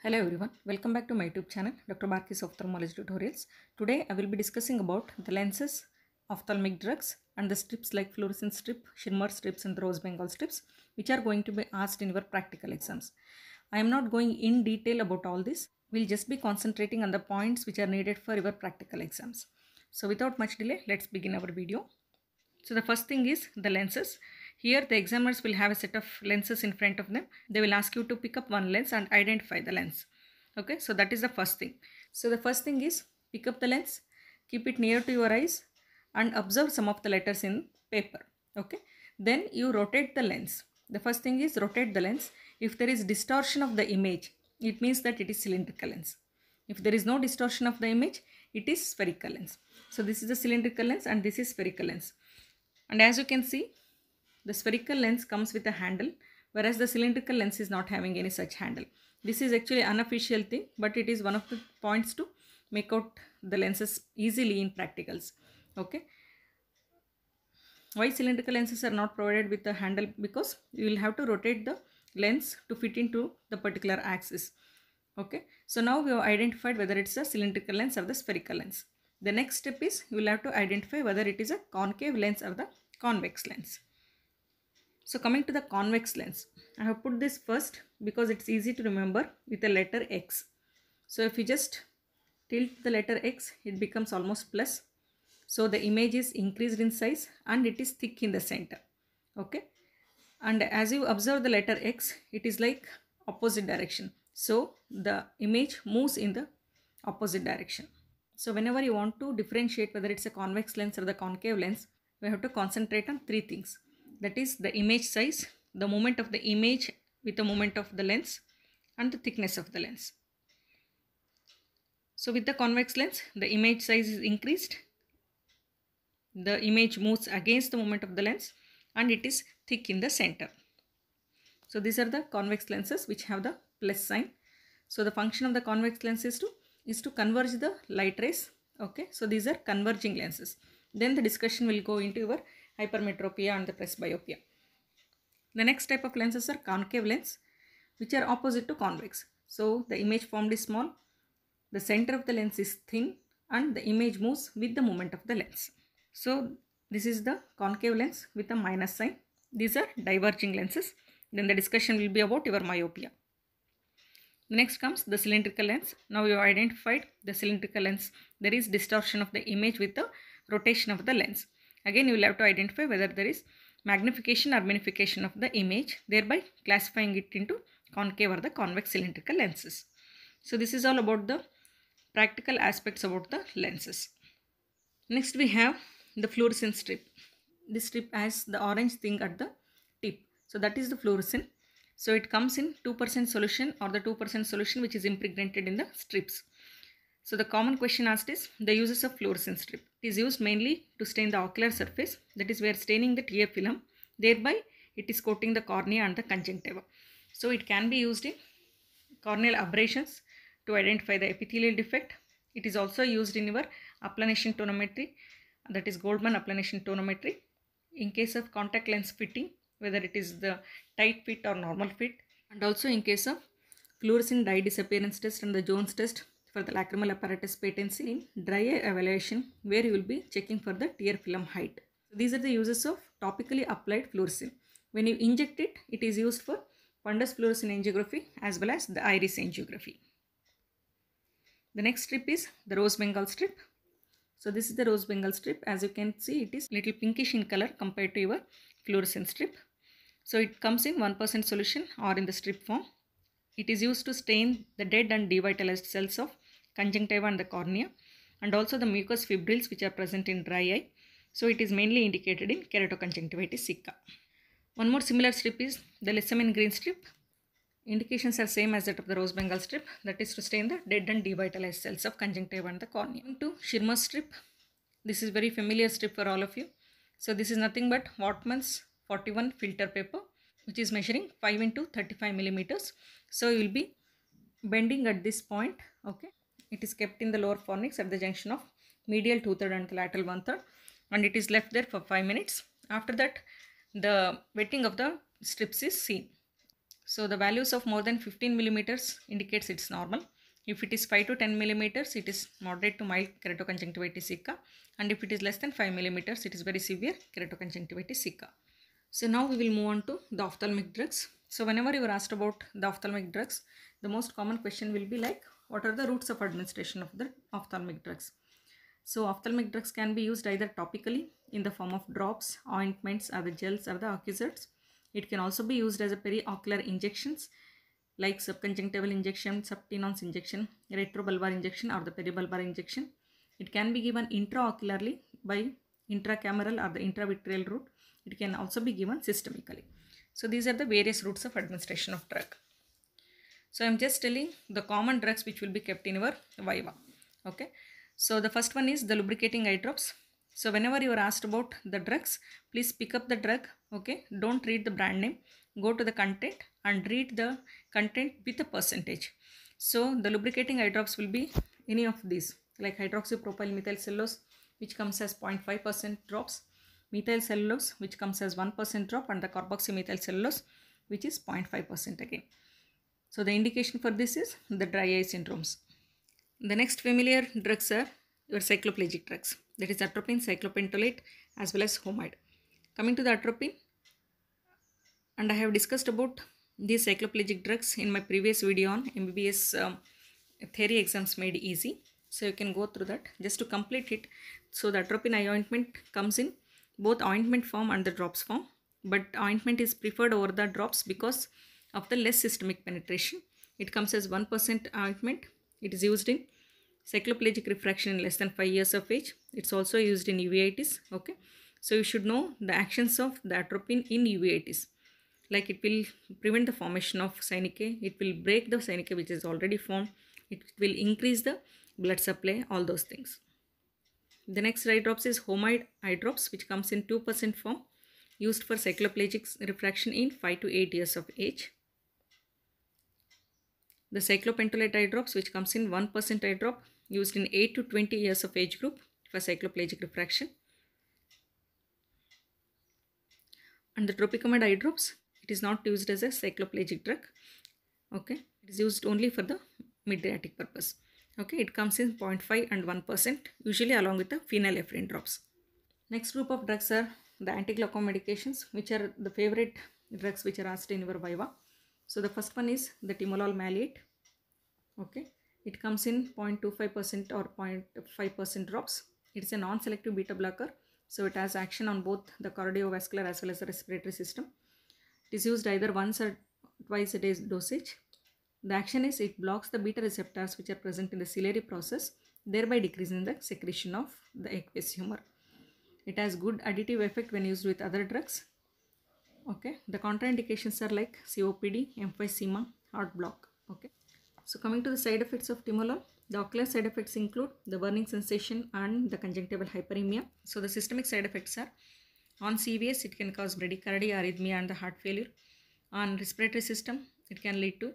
Hello everyone, welcome back to my YouTube channel Dr. Barkis Ophthalmology Tutorials. Today I will be discussing about the lenses, ophthalmic drugs and the strips like fluorescent strip, shimmer strips and rose bengal strips which are going to be asked in your practical exams. I am not going in detail about all this, we will just be concentrating on the points which are needed for your practical exams. So without much delay, let's begin our video. So the first thing is the lenses. Here the examiners will have a set of lenses in front of them. They will ask you to pick up one lens and identify the lens. Okay, so that is the first thing. So the first thing is pick up the lens, keep it near to your eyes and observe some of the letters in paper. Okay, then you rotate the lens. The first thing is rotate the lens. If there is distortion of the image, it means that it is cylindrical lens. If there is no distortion of the image, it is spherical lens. So this is the cylindrical lens and this is spherical lens. And as you can see, the spherical lens comes with a handle whereas the cylindrical lens is not having any such handle. This is actually unofficial thing but it is one of the points to make out the lenses easily in practicals. Okay. Why cylindrical lenses are not provided with a handle? Because you will have to rotate the lens to fit into the particular axis. Okay. So now we have identified whether it's a cylindrical lens or the spherical lens. The next step is you will have to identify whether it is a concave lens or the convex lens. So coming to the convex lens, I have put this first because it's easy to remember with the letter x. So if you just tilt the letter x, it becomes almost plus. So the image is increased in size and it is thick in the center. Okay. And as you observe the letter x, it is like opposite direction. So the image moves in the opposite direction. So whenever you want to differentiate whether it's a convex lens or the concave lens, we have to concentrate on three things that is the image size, the moment of the image with the moment of the lens and the thickness of the lens. So with the convex lens, the image size is increased. The image moves against the moment of the lens and it is thick in the center. So these are the convex lenses which have the plus sign. So the function of the convex lens is to, is to converge the light rays. Okay, so these are converging lenses. Then the discussion will go into your hypermetropia and the presbyopia. The next type of lenses are concave lens which are opposite to convex. So the image formed is small, the center of the lens is thin and the image moves with the movement of the lens. So this is the concave lens with a minus sign. These are diverging lenses. Then the discussion will be about your myopia. Next comes the cylindrical lens. Now you identified the cylindrical lens. There is distortion of the image with the rotation of the lens. Again, you will have to identify whether there is magnification or minification of the image, thereby classifying it into concave or the convex cylindrical lenses. So this is all about the practical aspects about the lenses. Next we have the fluorescent strip. This strip has the orange thing at the tip. So that is the fluorescent. So it comes in 2% solution or the 2% solution which is impregnated in the strips. So the common question asked is the uses of fluorescent strip. It is used mainly to stain the ocular surface that is we are staining the tear film thereby it is coating the cornea and the conjunctiva. So it can be used in corneal abrasions to identify the epithelial defect. It is also used in your applanation tonometry that is Goldman applanation tonometry in case of contact lens fitting whether it is the tight fit or normal fit and also in case of fluorescent dye disappearance test and the Jones test for the lacrimal apparatus patency in dry evaluation where you will be checking for the tear film height. So these are the uses of topically applied fluorescein. When you inject it, it is used for fundus fluorescein angiography as well as the iris angiography. The next strip is the rose bengal strip. So this is the rose bengal strip. As you can see, it is little pinkish in color compared to your fluorescent strip. So it comes in 1% solution or in the strip form. It is used to stain the dead and devitalized cells of conjunctiva and the cornea and also the mucous fibrils which are present in dry eye. So it is mainly indicated in keratoconjunctivitis sicca. One more similar strip is the lessamine green strip. Indications are same as that of the rose bengal strip that is to stain the dead and devitalized cells of conjunctiva and the cornea. To Schirmer strip. This is very familiar strip for all of you. So this is nothing but Wattman's 41 filter paper which is measuring 5 into 35 millimeters. So you will be bending at this point okay it is kept in the lower fornix at the junction of medial two-third and lateral one-third and it is left there for 5 minutes. After that, the wetting of the strips is seen. So the values of more than 15 millimeters indicates it's normal. If it is 5 to 10 millimeters, it is moderate to mild keratoconjunctivitis sicca. And if it is less than 5 millimeters, it is very severe keratoconjunctivitis sicca. So now we will move on to the ophthalmic drugs. So whenever you are asked about the ophthalmic drugs, the most common question will be like, what are the routes of administration of the ophthalmic drugs? So ophthalmic drugs can be used either topically in the form of drops, ointments or the gels or the accusers. It can also be used as a periocular injections like subconjunctival injection, subtenons injection, retrobulbar injection or the peribulbar injection. It can be given intraocularly by intracameral or the intravitreal route. It can also be given systemically. So these are the various routes of administration of drug. So I'm just telling the common drugs which will be kept in your Viva. Okay. So the first one is the lubricating eye drops. So whenever you are asked about the drugs, please pick up the drug. Okay. Don't read the brand name. Go to the content and read the content with a percentage. So the lubricating eye drops will be any of these like hydroxypropyl methyl cellulose which comes as 0.5% drops, methyl cellulose which comes as 1% drop and the carboxymethyl cellulose which is 0.5% again. So the indication for this is the dry eye syndromes. The next familiar drugs are your cycloplegic drugs that is atropine, cyclopentolate as well as homide. Coming to the atropine and I have discussed about these cycloplegic drugs in my previous video on MBBS um, theory exams made easy. So you can go through that just to complete it. So the atropine eye ointment comes in both ointment form and the drops form but ointment is preferred over the drops because of the less systemic penetration. It comes as 1% ointment. It is used in cycloplegic refraction in less than 5 years of age. It's also used in uveitis. Okay. So you should know the actions of the atropine in uveitis. Like it will prevent the formation of synellae. It will break the synellae which is already formed. It will increase the blood supply, all those things. The next eye drops is homide eye drops which comes in 2% form used for cycloplegic refraction in 5 to 8 years of age. The cyclopentolate eye drops which comes in 1% eye drop used in 8 to 20 years of age group for cycloplegic refraction. And the tropicamide eye drops, it is not used as a cycloplegic drug. Okay, it is used only for the midriatic purpose. Okay, it comes in 0.5 and 1% usually along with the phenylephrine drops. Next group of drugs are the anti-glaucoma medications which are the favorite drugs which are asked in your Viva. So the first one is the timolol malate. Okay, it comes in 0.25% or 0.5% drops. It's a non-selective beta blocker. So it has action on both the cardiovascular as well as the respiratory system. It is used either once or twice a day dosage. The action is it blocks the beta receptors which are present in the ciliary process, thereby decreasing the secretion of the aqueous humor. It has good additive effect when used with other drugs okay the contraindications are like COPD, emphysema, heart block okay so coming to the side effects of timolol the ocular side effects include the burning sensation and the conjunctival hyperemia so the systemic side effects are on CVS it can cause bradycardia, arrhythmia and the heart failure on respiratory system it can lead to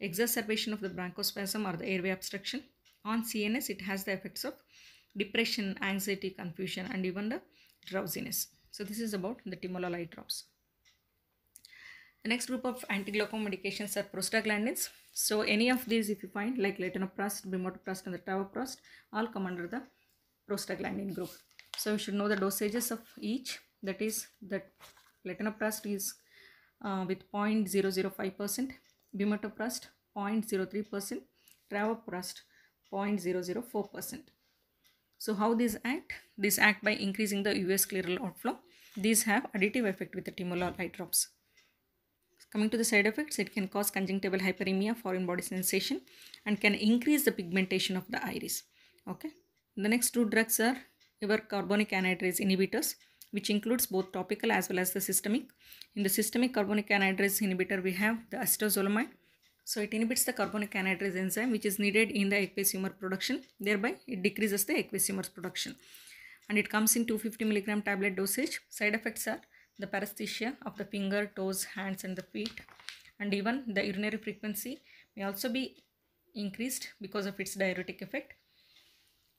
exacerbation of the bronchospasm or the airway obstruction on CNS it has the effects of depression anxiety confusion and even the drowsiness so this is about the timolol eye drops the next group of anti-glaucoma medications are prostaglandins. So any of these if you find like latanoprost, bimatoprost, and the travoprost all come under the prostaglandin group. So you should know the dosages of each that is that latanoprost is uh, with 0.005%, bimatoprost 0.03%, travoprost 0.004%. So how these act? These act by increasing the US scleral outflow. These have additive effect with the timolol eye drops. Coming to the side effects, it can cause conjunctival hyperemia, foreign body sensation and can increase the pigmentation of the iris. Okay. The next two drugs are your carbonic anhydrase inhibitors which includes both topical as well as the systemic. In the systemic carbonic anhydrase inhibitor we have the acetazolamide. So it inhibits the carbonic anhydrase enzyme which is needed in the aqueous humor production. Thereby it decreases the aqueous humor production. And it comes in 250 milligram tablet dosage. Side effects are the paresthesia of the finger, toes, hands and the feet and even the urinary frequency may also be increased because of its diuretic effect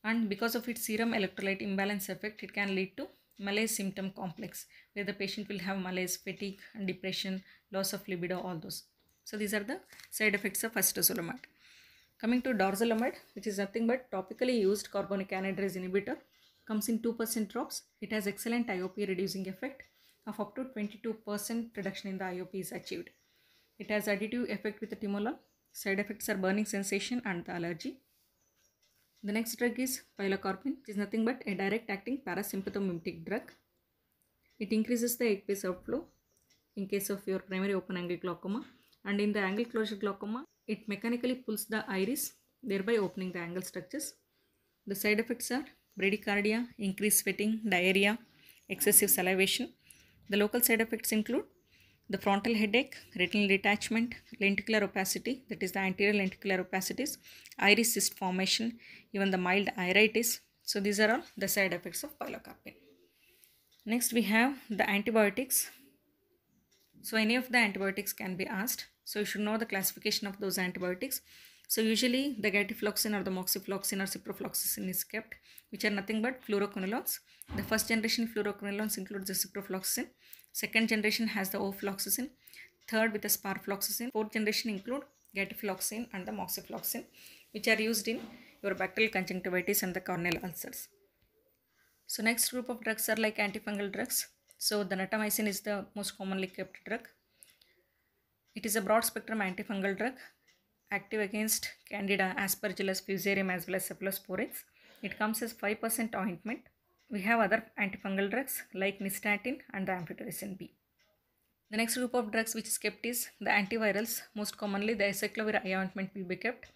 and because of its serum electrolyte imbalance effect it can lead to malaise symptom complex where the patient will have malaise, fatigue and depression, loss of libido all those. So these are the side effects of astesolomide. Coming to dorzolamide which is nothing but topically used carbonic anhydrase inhibitor comes in 2% drops. It has excellent IOP reducing effect of up to 22% reduction in the IOP is achieved. It has additive effect with the timolol. Side effects are burning sensation and the allergy. The next drug is pilocarpine. It is nothing but a direct acting parasympathomimetic drug. It increases the aqueous outflow in case of your primary open angle glaucoma and in the angle closure glaucoma it mechanically pulls the iris thereby opening the angle structures. The side effects are bradycardia, increased sweating, diarrhea, excessive salivation. The local side effects include the frontal headache, retinal detachment, lenticular opacity, that is the anterior lenticular opacities, iris cyst formation, even the mild iritis. So these are all the side effects of pilocarpine. Next we have the antibiotics. So any of the antibiotics can be asked. So you should know the classification of those antibiotics. So usually the gatifloxacin or the moxifloxacin or ciprofloxacin is kept, which are nothing but fluoroquinolones. The first generation fluoroquinolones includes the ciprofloxacin. Second generation has the ofloxacin. Third with the sparfloxacin. Fourth generation include gatifloxacin and the moxifloxacin, which are used in your bacterial conjunctivitis and the corneal ulcers. So next group of drugs are like antifungal drugs. So the natamycin is the most commonly kept drug. It is a broad spectrum antifungal drug active against candida, aspergillus, fusarium as well as cephalosporins. It comes as 5% ointment. We have other antifungal drugs like nystatin and the amphotericin B. The next group of drugs which is kept is the antivirals, most commonly the acyclovir eye ointment will be kept.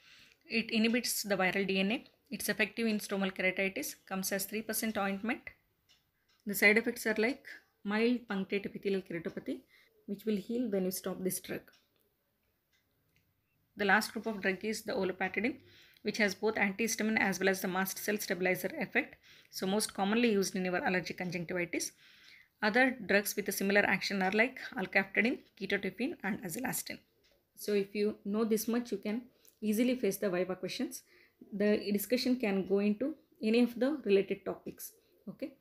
It inhibits the viral DNA. It's effective in stromal keratitis, comes as 3% ointment. The side effects are like mild punctate epithelial keratopathy, which will heal when you stop this drug. The last group of drug is the olopatadine, which has both antihistamine as well as the mast cell stabilizer effect. So most commonly used in your allergic conjunctivitis. Other drugs with a similar action are like alcaftadine, ketotifen, and azelastine. So if you know this much, you can easily face the Viva questions. The discussion can go into any of the related topics. Okay.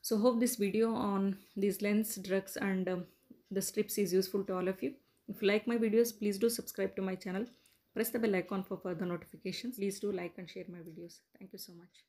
So hope this video on these lens drugs and um, the strips is useful to all of you. If you like my videos, please do subscribe to my channel. Press the bell icon for further notifications. Please do like and share my videos. Thank you so much.